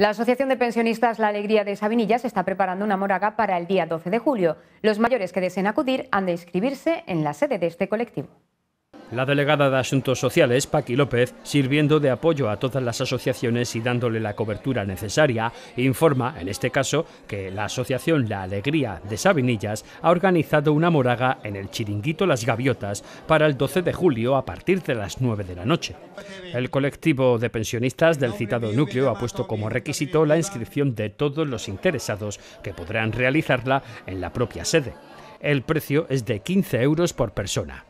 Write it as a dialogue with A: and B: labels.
A: La Asociación de Pensionistas La Alegría de Sabinillas está preparando una moraga para el día 12 de julio. Los mayores que deseen acudir han de inscribirse en la sede de este colectivo.
B: La delegada de Asuntos Sociales, Paqui López, sirviendo de apoyo a todas las asociaciones y dándole la cobertura necesaria, informa, en este caso, que la asociación La Alegría de Sabinillas ha organizado una moraga en el chiringuito Las Gaviotas para el 12 de julio a partir de las 9 de la noche. El colectivo de pensionistas del citado núcleo ha puesto como requisito la inscripción de todos los interesados que podrán realizarla en la propia sede. El precio es de 15 euros por persona.